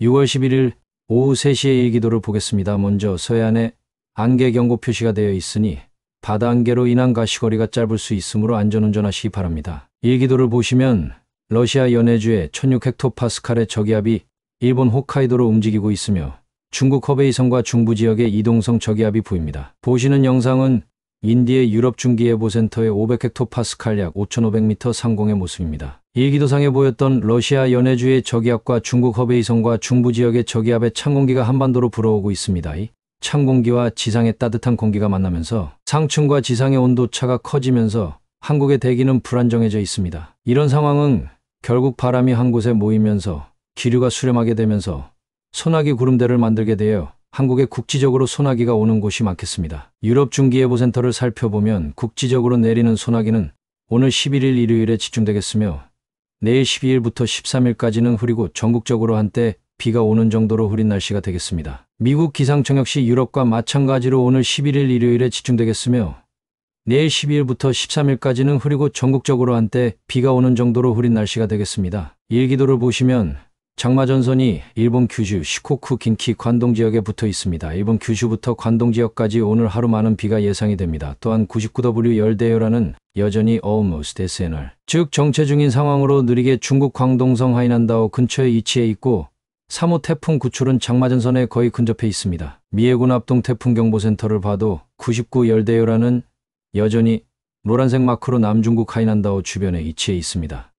6월 11일 오후 3시에 이 기도를 보겠습니다. 먼저 서해안에 안개 경고 표시가 되어 있으니 바다 안개로 인한 가시거리가 짧을 수 있으므로 안전운전하시기 바랍니다. 이 기도를 보시면 러시아 연해주의 1600헥토파스칼의 저기압이 일본 홋카이도로 움직이고 있으며 중국 허베이성과 중부 지역의 이동성 저기압이 보입니다. 보시는 영상은 인디의 유럽 중기예보센터의 500헥토파스칼 약 5,500m 상공의 모습입니다. 일기도상에 보였던 러시아 연해주의 저기압과 중국 허베이성과 중부 지역의 저기압의 찬 공기가 한반도로 불어오고 있습니다. 찬 공기와 지상의 따뜻한 공기가 만나면서 상층과 지상의 온도차가 커지면서 한국의 대기는 불안정해져 있습니다. 이런 상황은 결국 바람이 한 곳에 모이면서 기류가 수렴하게 되면서 소나기 구름대를 만들게 되어 한국에 국지적으로 소나기가 오는 곳이 많겠습니다. 유럽 중기예보센터를 살펴보면 국지적으로 내리는 소나기는 오늘 11일 일요일에 집중되겠으며 내일 12일부터 13일까지는 흐리고 전국적으로 한때 비가 오는 정도로 흐린 날씨가 되겠습니다. 미국 기상청 역시 유럽과 마찬가지로 오늘 11일 일요일에 집중되겠으며 내일 12일부터 13일까지는 흐리고 전국적으로 한때 비가 오는 정도로 흐린 날씨가 되겠습니다. 일기도를 보시면 장마전선이 일본 규슈 시코쿠 긴키 관동 지역에 붙어 있습니다. 일본 규슈부터 관동 지역까지 오늘 하루 많은 비가 예상이 됩니다. 또한 99W 열대요라는 여전히 almost SNR 즉 정체 중인 상황으로 느리게 중국 광동성 하이난다오 근처에 위치해 있고 3호 태풍 구출은 장마전선에 거의 근접해 있습니다. 미해군 합동 태풍 경보센터를 봐도 99 열대요라는 여전히 노란색 마크로 남중국 하이난다오 주변에 위치해 있습니다.